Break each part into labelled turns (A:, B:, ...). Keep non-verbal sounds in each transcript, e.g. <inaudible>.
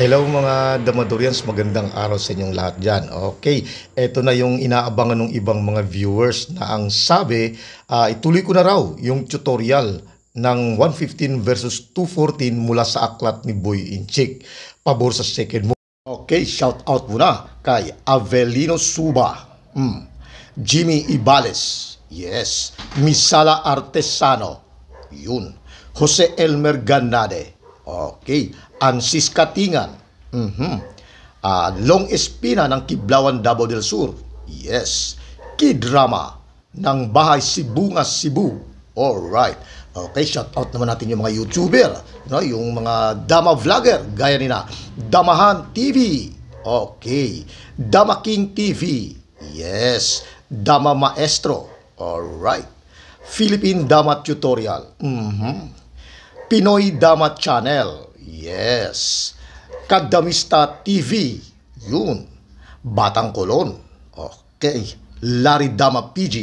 A: Hello mga Damadorians, magandang araw sa inyong lahat dyan. Okay, eto na yung inaabangan ng ibang mga viewers na ang sabi, uh, ituloy ko na raw yung tutorial ng 115 versus 214 mula sa aklat ni Boy Inchik. Pabor sa second mo. Okay, shout out muna kay Avelino Suba, mm. Jimmy Ibales, yes, Misala Artesano, yun, Jose Elmer Ganade, okay, ang siskatingan. Mm-hmm. Uh, long espina ng Kiblawan Davao del Sur. Yes. Kidrama ng Bahay Sibunga Cebu. Alright. Okay, shout out naman natin yung mga YouTuber, you no? yung mga Dama Vlogger, gaya nila Damahan TV. Okay. Dama King TV. Yes. Dama Maestro. Alright. Philippine Dama Tutorial. Mm-hmm. Pinoy Dama Channel. Yes. Kadamista TV. Yun. Batang Kolon. Okay. Laridama PG.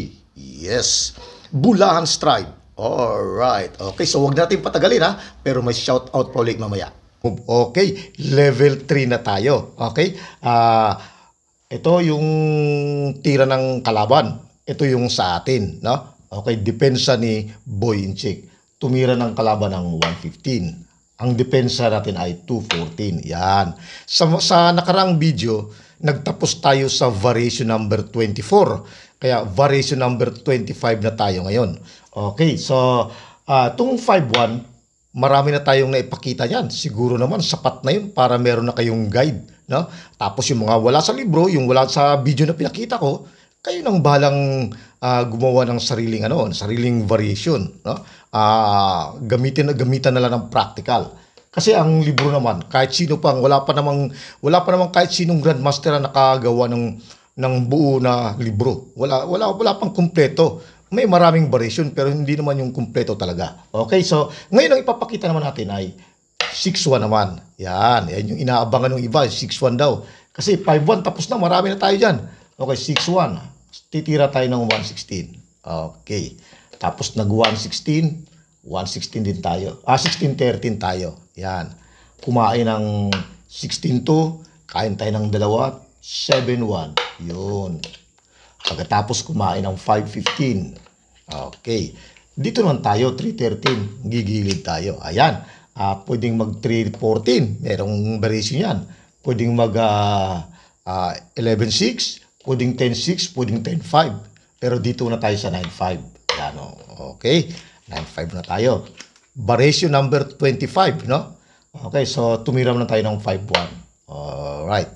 A: Yes. Bulahan Stripe. Alright. Okay, so wag natin patagalin ha. Pero may shout out pa ulit mamaya. Okay, level 3 na tayo. Okay? Ah, uh, ito yung tira ng kalaban. Ito yung sa atin, no? Okay, depensa ni Boy Inchik. Tumira ng kalaban ng 115. Ang depensa natin ay 214. Yan. Sa, sa nakarang video, nagtapos tayo sa variation number 24. Kaya variation number 25 na tayo ngayon. Okay, so uh, itong 5.1, marami na tayong naipakita niyan. Siguro naman sapat na yun para meron na kayong guide. No? Tapos yung mga wala sa libro, yung wala sa video na pinakita ko, kayo nang balang uh, gumawa ng sariling ano, sariling variation, no? Uh, gamitin na gamitan na lang ng practical. Kasi ang libro naman, kahit sino pang wala pa namang wala pa namang kahit sinong grandmaster na nakagawa ng ng buo na libro. Wala wala wala pang kumpleto. May maraming variation pero hindi naman yung kumpleto talaga. Okay, so ngayon ang ipapakita naman natin ay 6-1 naman. Yan, yan yung inaabangan ng iba, 6-1 daw. Kasi 5-1 tapos na, marami na tayo diyan. Okay, 6-1 titira tayo ng 116. Okay. Tapos nag 116, 116 din tayo. Ah, 1613 tayo. Yan. Kumain ng 162, kain tayo ng dalawa, 71. Yun. Pagkatapos kumain ng 515. Okay. Dito naman tayo, 313. Gigilid tayo. Ayan. Ah, pwedeng mag 314. Merong variation yan. Pwedeng mag uh, uh, 116 Pwedeng 10.6, pwedeng 10.5. Pero dito na tayo sa 9.5. Yan o. Oh. Okay. 9.5 na tayo. Variation number 25, no? Okay, so tumiram na tayo ng 5.1. Alright.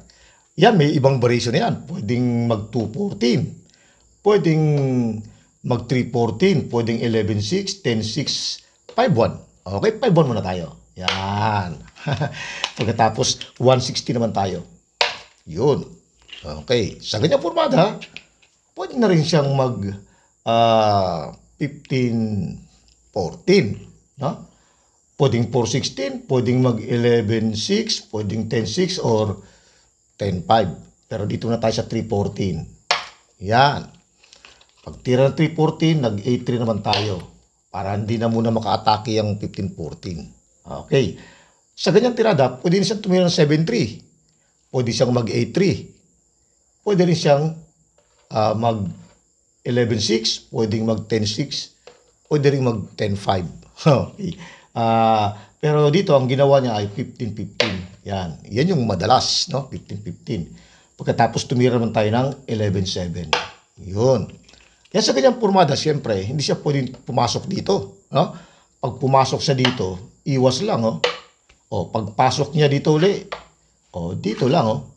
A: Yan, may ibang variation yan. Pwedeng mag 2.14. Pwedeng mag 3.14. Pwedeng 11.6, 10.6, 5.1. Okay, 5.1 muna tayo. Yan. <laughs> Pagkatapos, 160 naman tayo. Yun. Okay, sa ganyang formada, pwede na rin siyang mag uh, 15, 14, no? Pwedeng 16 pwedeng mag 11.6, pwedeng 10.6 or 10.5. Pero dito na tayo sa 3.14. Yan. Pag tira ng 3.14, nag 8.3 naman tayo. Para hindi na muna makaatake yung 15.14. Okay. Sa ganyang tirada, pwede na siyang tumira ng 7.3. Pwede siyang mag 8.3 pwede rin siyang uh, mag 11.6, pwedeng mag 10.6, pwede rin mag 10.5. <laughs> okay. Uh, pero dito, ang ginawa niya ay 15.15. Yan. Yan yung madalas, no? 15.15. Pagkatapos tumira naman tayo ng 11.7. Yun. Kaya sa kanyang purmada, siyempre, hindi siya pwedeng pumasok dito. No? Pag pumasok siya dito, iwas lang, oh. O, oh, pagpasok niya dito uli, o, oh, dito lang, oh.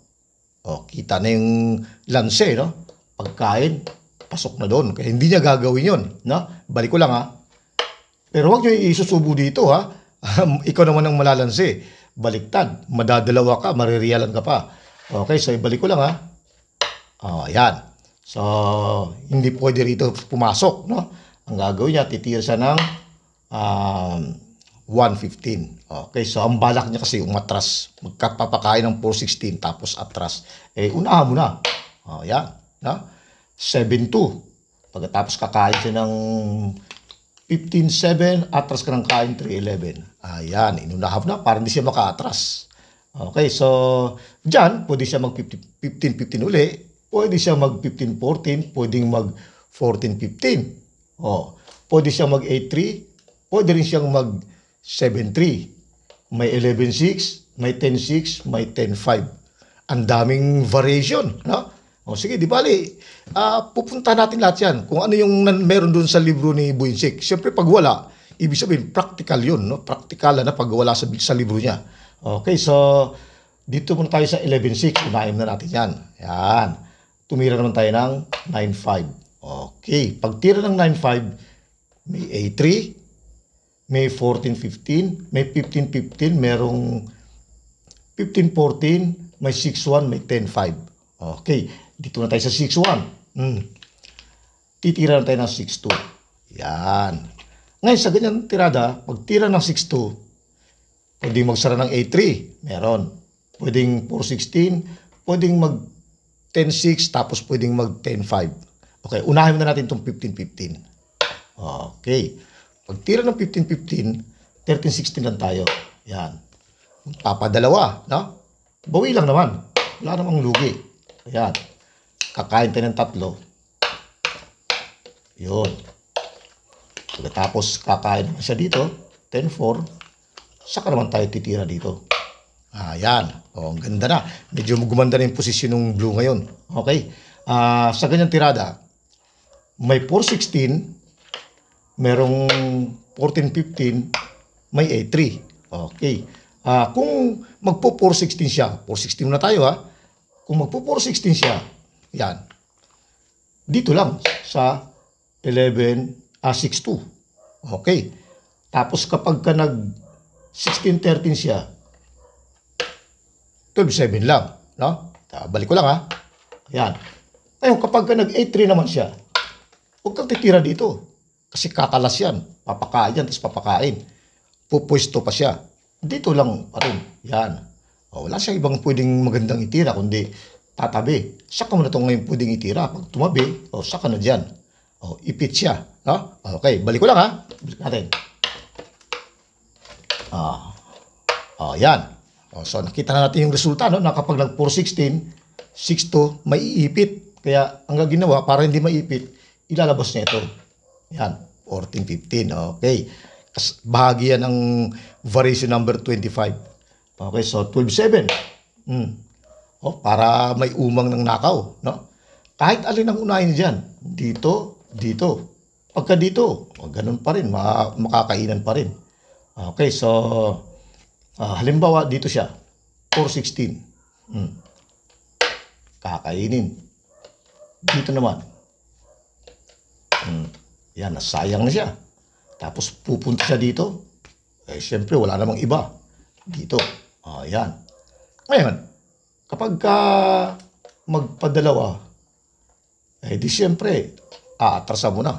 A: O, oh, kita na yung lanse, no? Pagkain, pasok na doon. Kaya hindi niya gagawin yon no? Balik ko lang, ha? Pero huwag niyo isusubo dito, ha? <laughs> Ikaw naman ang malalanse. Baliktad. Madadalawa ka, maririyalan ka pa. Okay, so ibalik ko lang, ha? O, oh, ayan. So, hindi pwede rito pumasok, no? Ang gagawin niya, titira siya ng um, 115. Okay, so ang balak niya kasi umatras. Magkapapakain ng 416 tapos atras. Eh, unahan mo na. O, oh, yan. Na? 7 Pagkatapos kakain siya ng 15-7, atras ka ng kain 3-11. Ayan, inunahav na para hindi siya makaatras. Okay, so dyan, pwede siya mag 15-15 uli. Pwede siya mag 15-14, pwedeng mag 14-15. Oh, pwede siya mag 8-3, pwede rin siyang mag 7.3, may 11.6, may 10.6, may 10.5. Ang daming variation, no? O sige, di bali, uh, pupunta natin lahat yan. Kung ano yung meron doon sa libro ni Buinsik. Siyempre, pag wala, ibig sabihin, practical yun. No? Practical na pag wala sa, sa libro niya. Okay, so, dito muna tayo sa 11.6. Unahin na natin yan. Yan. Tumira naman tayo ng 9.5. Okay, pag tira ng 9.5, may A3, may 14-15, may 15-15, merong 15-14, may 6-1, may 10-5. Okay, dito na tayo sa 6-1. Hmm. Titira na tayo ng 6-2. Yan. Ngayon, sa ganyan tirada, pag tira ng 6-2, pwedeng magsara ng a 3 Meron. Pwedeng 4-16, pwedeng mag 10-6, tapos pwedeng mag 10-5. Okay, unahin na natin itong 15-15. Okay. Pagtira ng 15-15, 13-16 lang tayo. Yan. Papadalawa, no? Bawi lang naman. Wala namang lugi. Ayan. Kakain tayo ng tatlo. Yun. Pagkatapos kakain naman siya dito, 10-4, saka naman tayo titira dito. Ayan. O, oh, ang ganda na. Medyo gumanda na yung posisyon ng blue ngayon. Okay. Uh, sa ganyang tirada, may 416, merong 1415, may A3. Okay. Uh, kung magpo 416 siya, 416 muna tayo ha. Kung magpo 416 siya, yan. Dito lang sa 11, ah, 62. Okay. Tapos kapag ka nag 1613 siya, 127 lang. No? Ah, balik ko lang ha. Yan. Ngayon, kapag ka nag A3 naman siya, huwag kang titira dito. Kasi kakalas yan. Papakain yan, tapos papakain. Pupwesto pa siya. Dito lang pa rin. Yan. O, wala siya ibang pwedeng magandang itira, kundi tatabi. Saka mo na itong ngayon pwedeng itira. Pag tumabi, o, saka na dyan. O, ipit siya. No? Okay, balik ko lang ha. Balik natin. Ah. Ah, yan. O, so, nakita na natin yung resulta, no? Na kapag nag 416, 62, may iipit. Kaya, ang ginawa, para hindi maipit, ilalabas niya ito. Yan, 1415. Okay. Bahagi yan ng variation number 25. Okay, so 127. Hmm. Oh, para may umang ng nakaw, no? Kahit alin ang unahin diyan, dito, dito. Pagka dito, oh, ganun pa rin, makakainan pa rin. Okay, so uh, halimbawa dito siya, 416. Hmm. Kakainin. Dito naman. Hmm. Yan, nasayang na siya. Tapos pupunta siya dito. Eh, siyempre, wala namang iba. Dito. Ah, yan. Ngayon, kapag ka magpadalawa, eh di siyempre, aatrasa mo na.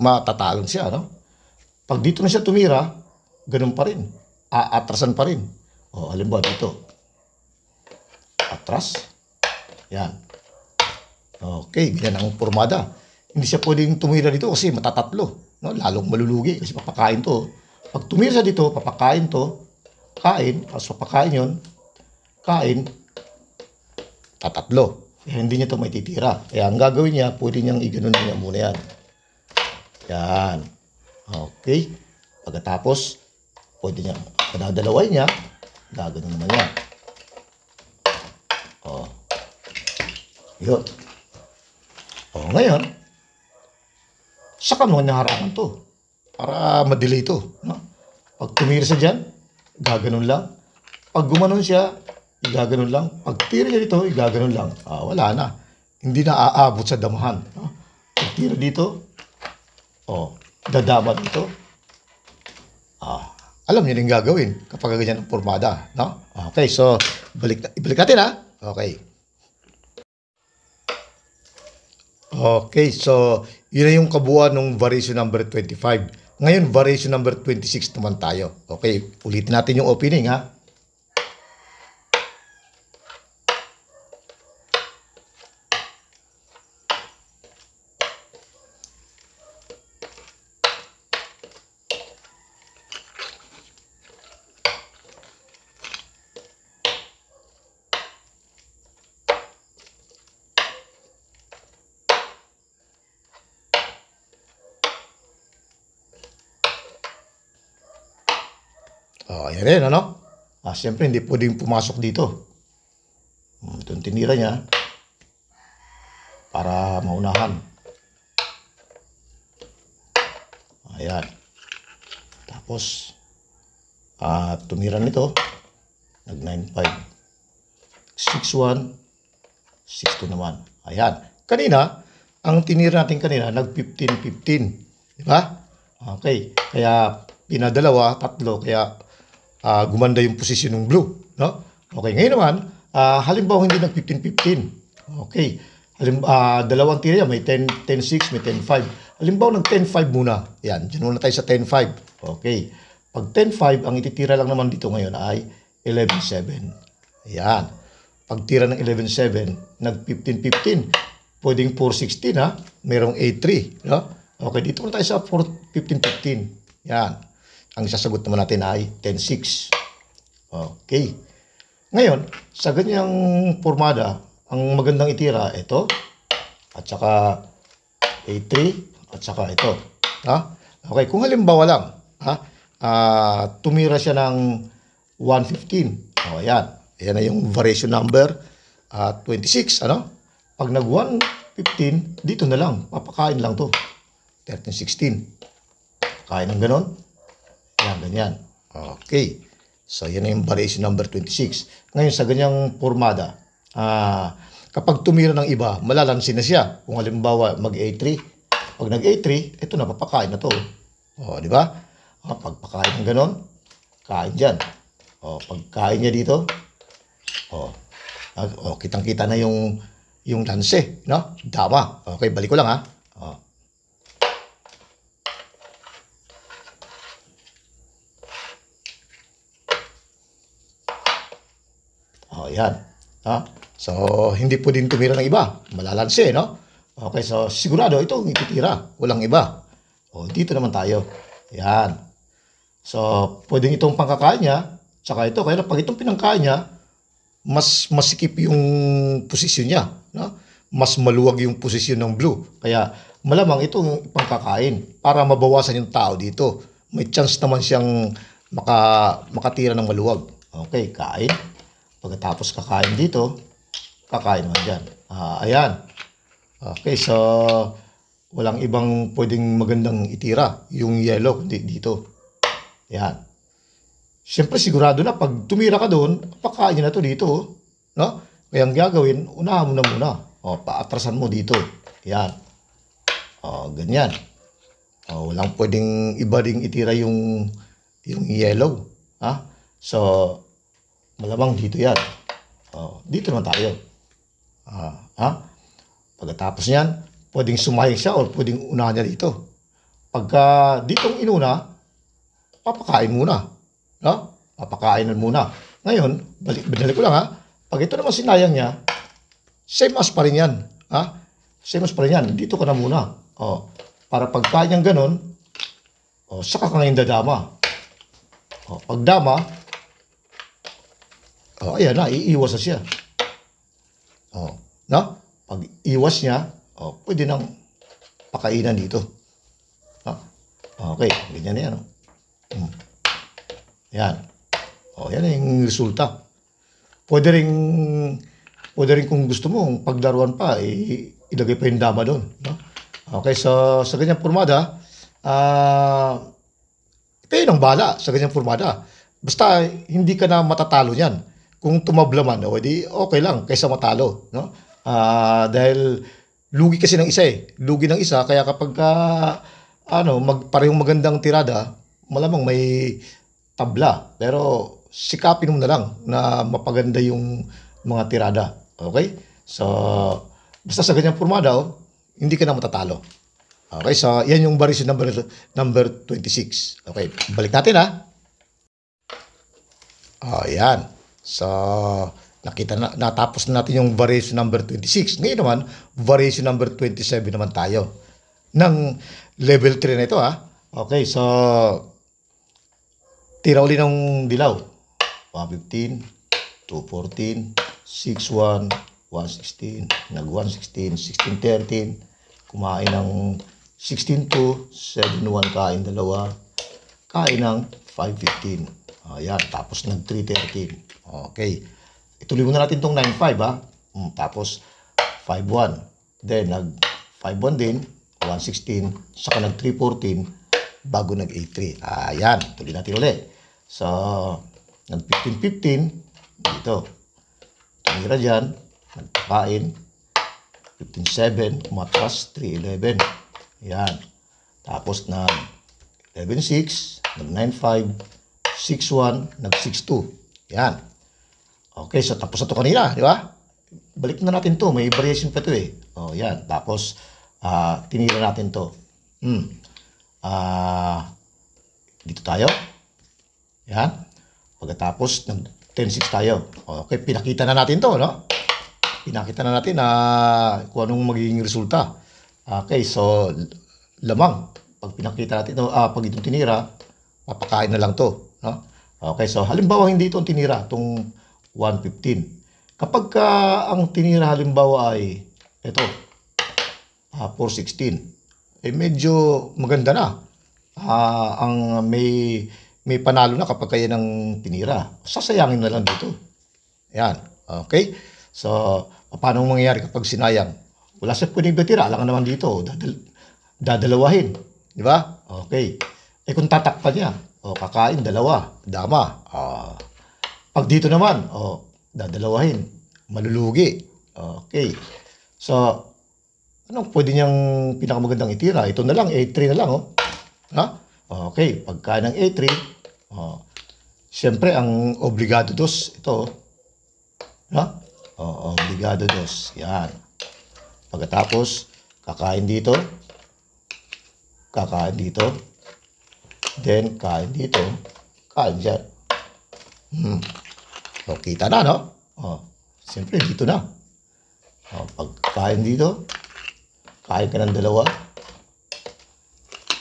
A: Matatalon siya, no? Pag dito na siya tumira, ganun pa rin. Aatrasan pa rin. O, halimbawa dito. Atras. Yan. Okay, ganyan ang pormada. Hindi siya pwedeng tumira dito kasi matatatlo. No? Lalong malulugi kasi papakain to. Pag tumira siya dito, papakain to, kain, tapos papakain yon kain, tatatlo. Kaya hindi niya ito may titira. Kaya ang gagawin niya, pwede niyang iganon niya muna yan. Yan. Okay. Pagkatapos, pwede niya, kadadalaway niya, gagano naman niya. Oh. Yun. Oh, ngayon, saka mo naharangan to para madelay to. No? Pag tumira siya dyan, gaganon lang. Pag gumanon siya, gaganon lang. Pag tira niya dito, gaganon lang. Ah, wala na. Hindi na aabot sa damahan. No? Pag tira dito, oh, dadama dito. Ah, alam niyo rin gagawin kapag ganyan ang formada. No? Okay, so balik, ibalik natin ha. Okay. Okay, so yun na yung kabuuan ng variation number 25. Ngayon, variation number 26 naman tayo. Okay, ulitin natin yung opening ha. Oh, ayan rin, ano? Ah, siyempre, hindi pwedeng pumasok dito. Hmm, ito itong tinira niya para maunahan. Ayan. Tapos, ah, tumira nito. Nag 9.5. 6.1. 6.2 naman. Ayan. Kanina, ang tinira natin kanina, nag 15.15. 15. Di ba? Okay. Kaya, pinadalawa, tatlo. Kaya, uh, gumanda yung posisyon ng blue. No? Okay, ngayon naman, uh, halimbawa hindi nag-15-15. Okay, halimbawa, uh, dalawang tira yan, may 10-6, may 10-5. Halimbawa ng 10-5 muna. Yan, dyan muna tayo sa 10-5. Okay, pag 10-5, ang ititira lang naman dito ngayon ay 11-7. Yan, pag tira ng 11-7, nag-15-15. Pwedeng 4-16 ha, merong 8-3. No? Okay, dito muna tayo sa 15-15. Yan. Ang sasagot naman natin ay 10-6. Okay. Ngayon, sa ganyang formada, ang magandang itira, ito, at saka A3, at saka ito. Ha? Okay, kung halimbawa lang, ha? Uh, tumira siya ng 115. O, ayan. Ayan na yung variation number uh, ah, 26, ano? Pag nag 115, dito na lang. Papakain lang to. 13, 16. Kain ng ganon. Ah, ganyan. Okay. So, yan na yung variation number 26. Ngayon, sa ganyang formada, ah, kapag tumira ng iba, malalansin na siya. Kung halimbawa, mag-A3, pag nag-A3, ito na, papakain na to. O, oh, di ba? O, oh, pagpakain ng ganon, kain dyan. O, oh, pagkain niya dito, o, ah, o kitang-kita na yung yung lanse, no? Dama. Okay, balik ko lang ha. O. O, yan. Ha? So, hindi po din tumira ng iba. Malalansi, no? Okay, so sigurado itong ititira. Walang iba. O, dito naman tayo. Yan. So, pwedeng itong pangkakain niya, tsaka ito. Kaya pag itong pinangkain niya, mas masikip yung posisyon niya. No? Mas maluwag yung posisyon ng blue. Kaya malamang itong pangkakain para mabawasan yung tao dito. May chance naman siyang maka, makatira ng maluwag. Okay, kain. Pagkatapos kakain dito, kakain mo dyan. Ah, ayan. Okay, so walang ibang pwedeng magandang itira yung yellow kundi dito. Ayan. Siyempre sigurado na pag tumira ka doon, pakain na to dito. No? Kaya ang gagawin, unahan mo na muna. O, paatrasan mo dito. Ayan. O, ganyan. O, walang pwedeng iba ring itira yung yung yellow. Ha? So, Malamang dito yan. Oh, dito naman tayo. Ah, ha? Pagkatapos niyan, pwedeng sumayang siya o pwedeng unahan niya dito. Pagka ditong inuna, papakain muna. No? Papakainan muna. Ngayon, balik, binalik ko lang ha. Pag ito naman sinayang niya, same as pa rin yan. Ha? Same as pa rin yan. Dito ka na muna. Oh, para pagkain niyang ganun, oh, saka ka ngayon dadama. Oh, pagdama, Oh, ayan na, iiwas na siya. Oh, no? Pag iwas niya, oh, pwede nang pakainan dito. No? Okay, ganyan na yan. Oh. Hmm. Yan. Oh, yan yung resulta. Pwede rin, pwede rin kung gusto mo, paglaruan pa, eh, ilagay pa yung dama doon. No? Okay, so sa ganyang formada, ah, uh, kayo ng bala sa ganyang formada. Basta hindi ka na matatalo niyan kung tumablaman, o di okay lang kaysa matalo, no? Uh, dahil lugi kasi ng isa eh. Lugi ng isa kaya kapag uh, ano, magparehong magandang tirada, malamang may tabla. Pero sikapin mo na lang na mapaganda yung mga tirada. Okay? So, basta sa ganyang pormada, oh, hindi ka na matatalo. Okay, so yan yung baris number, number 26. Okay, balik natin ha. Ayan. Oh, sa nakita na natapos na natin yung variation number 26. Ngayon naman, variation number 27 naman tayo ng level 3 na ito ha. Okay, so tira uli ng dilaw. 115, 214, 61, 116, nag 116, 1613, kumain ng 162, 71 kain dalawa, kain ng 515. Ayan, tapos nag 313. Okay. Ituloy muna natin itong 9.5 ha. Hmm, tapos 5.1. Then nag 5.1 din, 1.16, saka nag 3.14 bago nag 8.3. Ayan, tuloy natin ulit. So, nag 15.15 dito. Tumira dyan, nagpapain. 15.7, umatras, 3.11. Ayan. Tapos nag 11.6, nag 9.5, 6.1, nag 6.2. Ayan. Okay, so tapos na to kanina, di ba? Balik na natin to, may variation pa to eh. Oh, yan. Tapos, uh, tinira natin to. Hmm. Uh, dito tayo. Yan. Pagkatapos, ng 10-6 tayo. Okay, pinakita na natin to, no? Pinakita na natin na uh, kung anong magiging resulta. Okay, so, lamang. Pag pinakita natin to, uh, pag itong tinira, papakain na lang to, no? Okay, so halimbawa hindi itong tinira, itong 115. Kapag ka ang tinira halimbawa ay ito, uh, 416, eh medyo maganda na. Uh, ang may may panalo na kapag kaya ng tinira. Sasayangin na lang dito. Ayan. Okay? So, paano mangyayari kapag sinayang? Wala sa pwedeng batira. Alam naman dito. Dadal dadalawahin. Di ba? Okay. Eh kung tatakpan niya, o kakain dalawa, dama. Ah, pag dito naman, oh, dadalawahin, malulugi. Okay. So, anong pwede niyang pinakamagandang itira? Ito na lang, A3 na lang, oh. Ha? Okay, pagka ng A3, oh, siyempre, ang obligado dos, ito, oh. ha? Oh, obligado dos, yan. Pagkatapos, kakain dito, kakain dito, then kain dito, kain dyan. Hmm. O, oh, kita na, no? O, oh, siyempre, dito na. O, oh, pagkain dito, kain ka ng dalawa.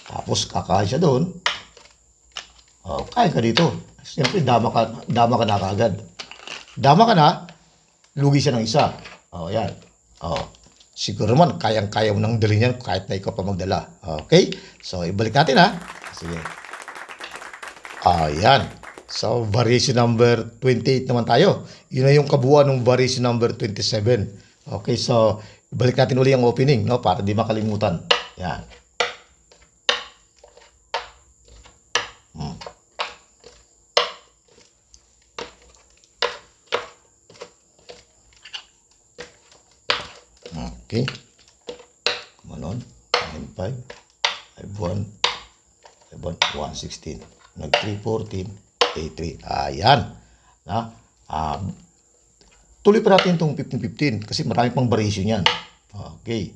A: Tapos, kakain siya doon. O, kain ka dito. Siyempre, dama ka, dama ka na kagad. Dama ka na, lugi siya ng isa. O, yan. O, siguro man kayang-kaya mo nang dalhin yan kahit na ikaw pa magdala. Okay? So, ibalik natin ha. Sige. Ayan. So, variation number 28 naman tayo. Yun na yung kabuuan ng variation number 27. Okay, so, balik natin uli ang opening, no? Para di makalimutan. Yan. Hmm. Okay. Come on. 9, 5, 5, 1, 5, 1, 16. Nag 3, 14 a Ayan. Na, uh, tuloy pa natin itong 15 kasi marami pang variation yan. Okay.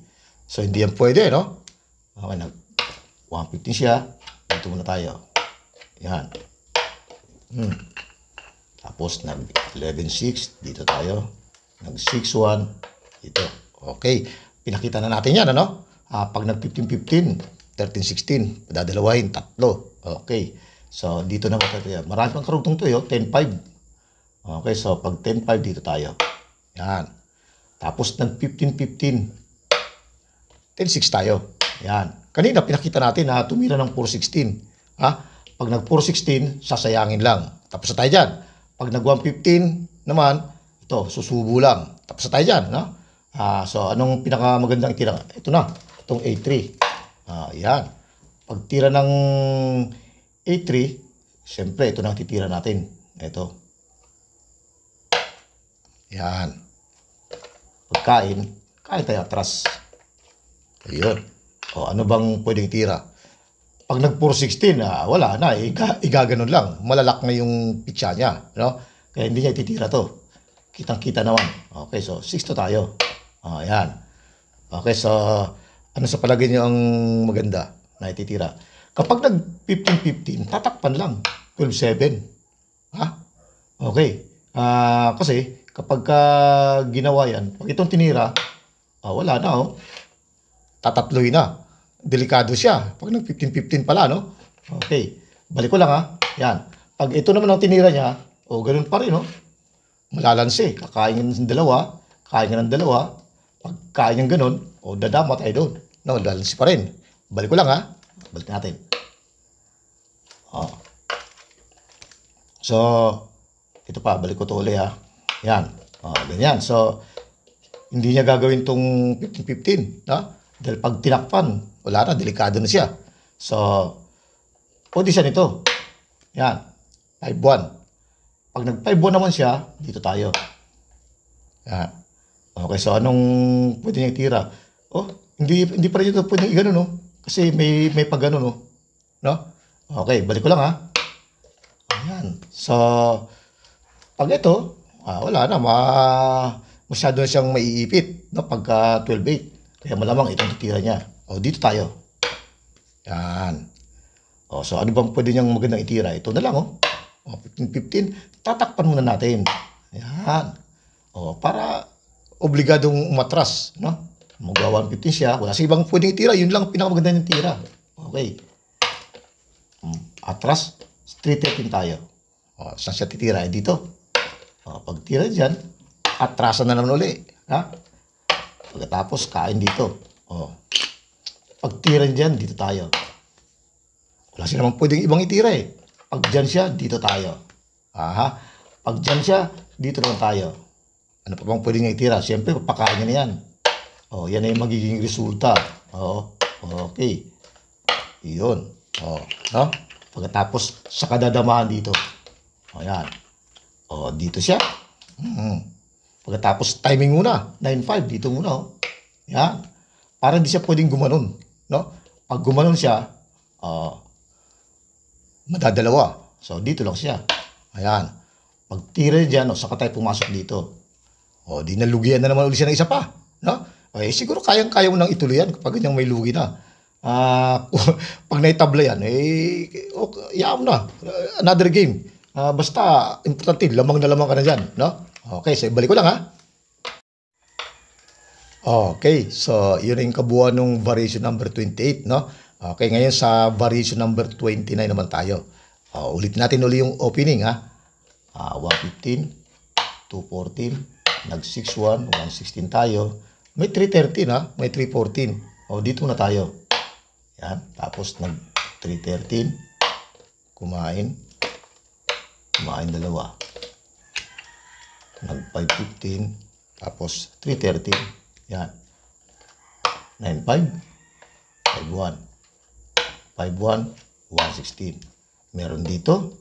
A: So, hindi yan pwede, no? Okay, nag 115 siya. Dito muna tayo. Ayan. Hmm. Tapos, nag 116 Dito tayo. Nag 61 1 Dito. Okay. Pinakita na natin yan, ano? Ah, pag nag 1515 1316, 13-16, dadalawahin, tatlo. Okay. So, dito na matatayo. Marami pang karugtong to, eh, 10-5. Okay, so pag 10-5 dito tayo. Yan. Tapos nag-15-15. 10-6 tayo. Yan. Kanina pinakita natin na tumira ng 4-16. Ha? Pag nag-4-16, sasayangin lang. Tapos na tayo dyan. Pag nag-1-15 naman, ito, susubo lang. Tapos na tayo dyan. No? Ah, so, anong pinakamagandang itira? Ito na. Itong A3. Ah, yan. Pag tira ng A3, syempre ito na titira natin. Ito. Yan. Pagkain, kain tayo atras. Ayun. O ano bang pwedeng tira? Pag nag 416, ah, wala na, igaganon lang. Malalak na yung pitsa niya. No? Kaya hindi niya ititira to. Kitang-kita naman. Okay, so 6 to tayo. Ah, yan. Okay, so ano sa palagay niyo ang maganda na ititira? Kapag nag 15-15, tatakpan lang. 12-7. Ha? Okay. Uh, kasi kapag uh, ginawa yan, pag itong tinira, uh, wala na oh. Tatatloy na. Delikado siya. Pag nag 15-15 pala, no? Okay. Balik ko lang ha. Ah. Yan. Pag ito naman ang tinira niya, o oh, ganun pa rin, no? Malalansi. Kakain ng dalawa, kain ng dalawa. Pag kain ng ganun, o oh, dadama tayo doon. No, lalansi pa rin. Balik ko lang ha. Balik natin. Oh. So, ito pa, balik ko to uli ha. Yan. Oh, ganyan. So, hindi niya gagawin tong 15-15. No? Dahil pag tinakpan, wala na, delikado na siya. So, o di siya nito. Yan. 5-1. Pag nag-5-1 naman siya, dito tayo. Yan. Okay, so anong pwede niyang tira? Oh, hindi hindi pa rin ito pwedeng igano no? Kasi may may pagano no. No? Okay, balik ko lang ha. Ayan. So, pag ito, ah, wala na, ma masyado na siyang maiipit no, pagka 12-8. Kaya malamang itong titira niya. O, dito tayo. Yan. O, so ano bang pwede niyang magandang itira? Ito na lang, oh. o. O, 15-15. Tatakpan muna natin. Yan. O, para obligadong umatras, no? Magawa 15 siya. Wala sa ibang pwedeng itira. Yun lang pinakamaganda niyang tira. Okay atras, 313 tayo. O, saan siya titira? Eh, dito. O, pagtira tira dyan, atrasan na naman uli. Ha? Pagkatapos, kain dito. O, pagtira tira dyan, dito tayo. Wala siya naman pwedeng ibang itira eh. Pag dyan siya, dito tayo. Aha. Pag dyan siya, dito naman tayo. Ano pa bang pwede niya itira? Siyempre, papakain niya na yan. O, yan ay magiging resulta. O, okay. Iyon. O, no? Pagkatapos, sa kadadamahan dito. Ayan. O, dito siya. Hmm. Pagkatapos, timing muna. 9.5, dito muna. Oh. Ayan. Para hindi siya pwedeng gumanon. No? Pag gumanon siya, uh, madadalawa. So, dito lang siya. Ayan. Pag tira dyan, oh, saka tayo pumasok dito. O, di nalugian na naman ulit siya ng isa pa. No? Okay, eh, siguro kayang-kaya mo nang ituloyan kapag ganyang may lugi na. Uh, <laughs> pag naitabla yan, eh, okay, yaam na. Another game. Uh, basta, importante, lamang na lamang ka na dyan. No? Okay, so balik ko lang ha. Okay, so yun yung kabuuan ng variation number 28, no? Okay, ngayon sa variation number 29 naman tayo. Uh, ulit natin uli yung opening, ha? Uh, 115, 214, nag-61, 116 tayo. May 313, ha? May 314. O, oh, dito na tayo. Yan. Tapos nag 3.13. Kumain. Kumain dalawa. Nag 5.15. Tapos 3.13. Yan. 9.5. 5.1. 5.1. 1.16. Meron dito.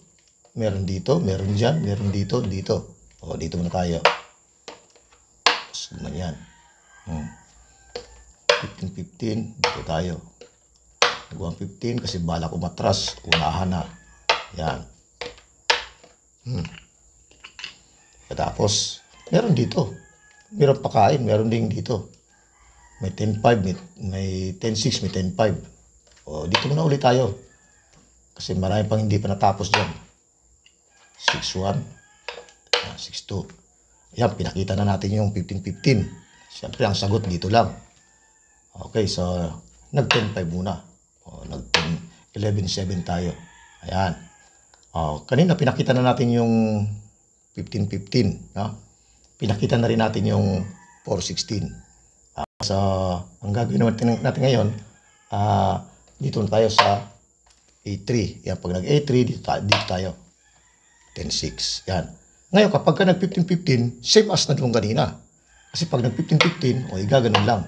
A: Meron dito. Meron dyan. Meron dito. Dito. O, oh, dito muna tayo. Tapos naman yan. Hmm. 15-15. Dito tayo. 115 kasi balak umatras. Unahan na. Yan. Hmm. Tapos, meron dito. Meron pakain. Meron din dito. May 10.5, may, may 10.6, may 10.5. O, dito muna ulit tayo. Kasi marami pang hindi pa natapos dyan. 6.1, 6.2. Yan, pinakita na natin yung 15.15. Siyempre, ang sagot dito lang. Okay, so, nag-10.5 muna. O, nag 11.7 tayo. Ayan. O, kanina pinakita na natin yung 15.15. No? Pinakita na rin natin yung 4.16. Uh, ah, so, ang gagawin natin, natin ngayon, uh, dito na tayo sa A3. Yan, pag nag-A3, dito, tayo, dito tayo. 10.6. Ayan. Ngayon, kapag nag-15.15, same as na doon kanina. Kasi pag nag-15.15, o igaganon lang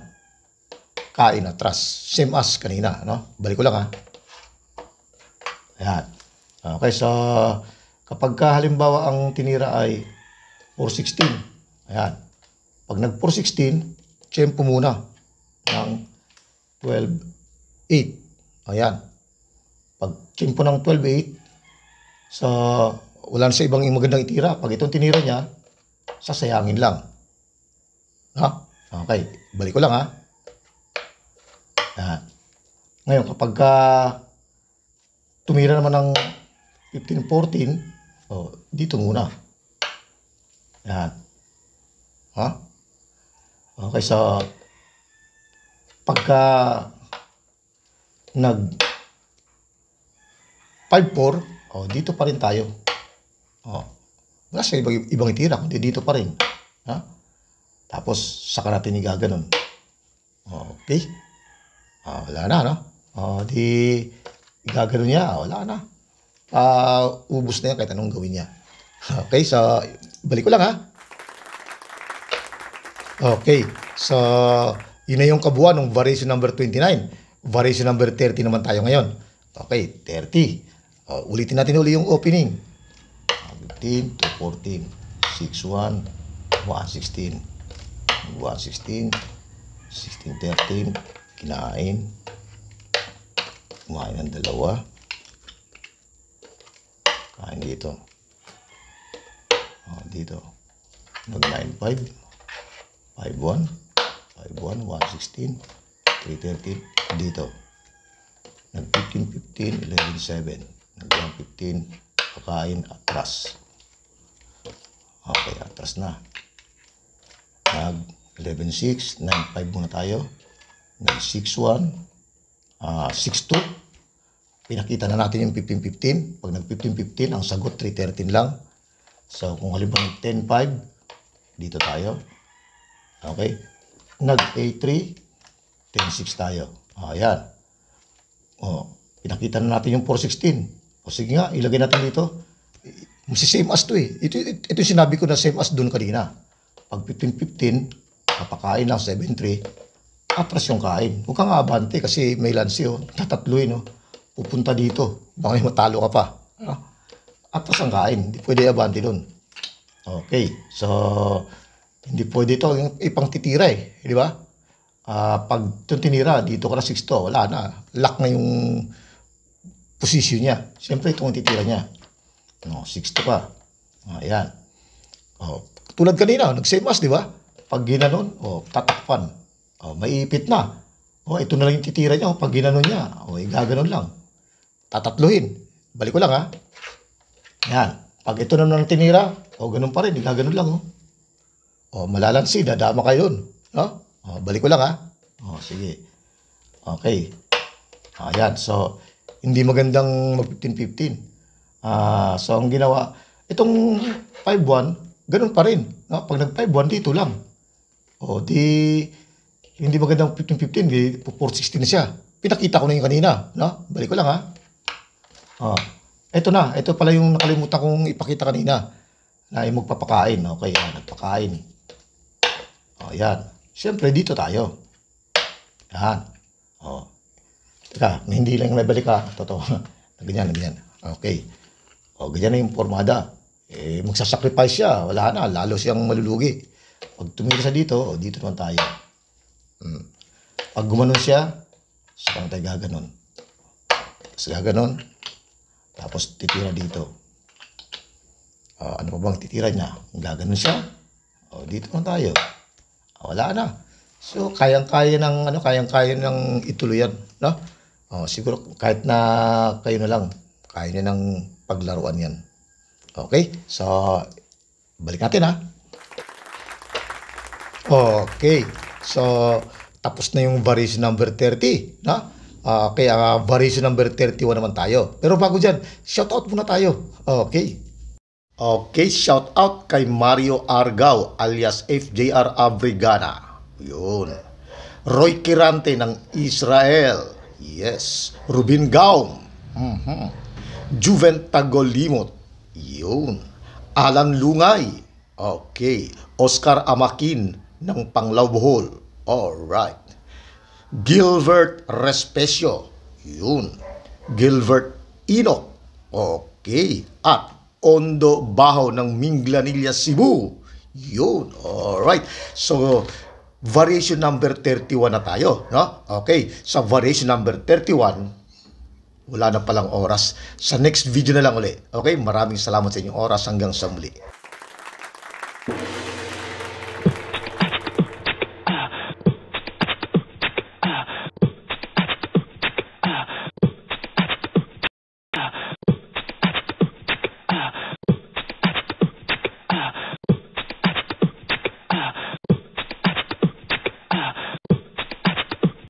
A: kain atras. Same as kanina, no? Balik ko lang, ha? Ayan. Okay, so, kapag ka, halimbawa ang tinira ay 416, ayan. Pag nag 416, tsempo muna ng 12.8. Ayan. Pag tsempo ng 12.8, so, wala na sa ibang magandang itira. Pag itong tinira niya, sasayangin lang. Ha? Okay, balik ko lang ha. Yan. Ngayon, kapag uh, tumira naman ng 15-14, oh, dito muna. Yan. Ha? Okay, so, pagka nag 5-4, oh, dito pa rin tayo. Oh. Wala sa ibang, ibang itira, kundi dito pa rin. Ha? Tapos, saka natin igaganon. Oh, okay? Oh, wala na, no? Oh, di gagano niya, ah, wala na. Uh, ubus na yan kahit anong gawin niya. <laughs> Okay, so balik ko lang ha. Okay, so yun na yung kabuuan ng variation number 29. Variation number 30 naman tayo ngayon. Okay, 30. Uh, ulitin natin uli yung opening. 15 to 14. 6, 1, 1, 16. 1, 16. 16, 13 kinain. Kumain ng dalawa. Kain dito. O, dito. Mag 9.5. 5.1. 5.1. 1.16. 3.13. Dito. Nag 15.15. 11.7. Nag 15 Pakain. Atras. Okay. Atras na. Nag 11.6. 9.5 muna tayo nag-6-1, uh, 6-2. Pinakita na natin yung 15-15. Pag nag-15-15, ang sagot 3-13 lang. So, kung halimbawa 10-5, dito tayo. Okay? Nag-A3, 10-6 tayo. Ayan. Oh, pinakita na natin yung 4-16. O sige nga, ilagay natin dito. Si same as to eh. Ito, ito, ito yung sinabi ko na same as doon kanina. Pag 15-15, kapakain lang 7-3, atras yung kain. Huwag kang abante kasi may lansi, oh. tatatloy, no? Pupunta dito. Baka matalo ka pa. Ha? Atras ang kain. Hindi pwede abante doon. Okay. So, hindi pwede ito. Ipang titira eh. Di ba? Uh, pag itong tinira, dito ka na 6 wala na. Lock na yung position niya. Siyempre, itong titira niya. No, 6 to pa. Ayan. Oh, tulad kanina, nag-same mas, di ba? Pag ginanon, oh, tatakpan. O, oh, maiipit na. Oh, ito na lang yung titira niya. Oh, pag ginanon niya, Oh, eh, gaganon lang. Tatatluhin. Balik ko lang, ha? Yan. Pag ito na lang tinira, oh, ganun pa rin. Gaganon lang, oh. O, oh, malalansi. Dadama kayo No? Oh, balik ko lang, ha? Oh, sige. Okay. Ayan. Ah, so, hindi magandang mag-15-15. Uh, ah, so, ang ginawa, itong 5-1, ganun pa rin. No? Pag nag-5-1, dito lang. O, oh, di, hindi magandang 15-15, 4-16 na siya. Pinakita ko na yung kanina. No? Balik ko lang ha. Oh. Ito na. Ito pala yung nakalimutan kong ipakita kanina. Na yung magpapakain. Okay, yan. Nagpakain. O, oh, yan. Siyempre, dito tayo. Yan. O. Oh. Teka, hindi lang nabalik ha. Totoo. <laughs> ganyan, ganyan. Okay. O, oh, ganyan na yung formada. Eh, magsasacrifice siya. Wala na. Lalo siyang malulugi. Pag tumira sa dito, oh, dito naman tayo. Mm. Pag gumanon siya, saka tayo gaganon. Tapos gaganon. Tapos titira dito. Uh, ano pa bang titira niya? Gaganon siya. O, oh, dito na tayo. Ah, wala na. So, kayang-kaya ng, ano, kayang-kaya ng ituloy no? Oh, siguro kahit na kayo na lang, kaya na ng paglaruan yan. Okay? So, balik natin ha. Okay. So, tapos na yung variation number 30, no? Uh, kaya uh, variation number 31 naman tayo. Pero bago dyan, shout out muna tayo. Okay. Okay, shout out kay Mario Argao alias FJR Abrigana. Yun. Roy Kirante ng Israel. Yes. Rubin Gaum. Mm-hmm. Juven Tagolimot. Yun. Alan Lungay. Okay. Oscar Amakin ng Panglaubohol. Alright. Gilbert Respecio. Yun. Gilbert Enoch. Okay. At Ondo Baho ng Minglanilla, Cebu. Yun. Alright. So, variation number 31 na tayo. No? Okay. Sa variation number 31, wala na palang oras. Sa next video na lang ulit. Okay? Maraming salamat sa inyong oras. Hanggang sa muli.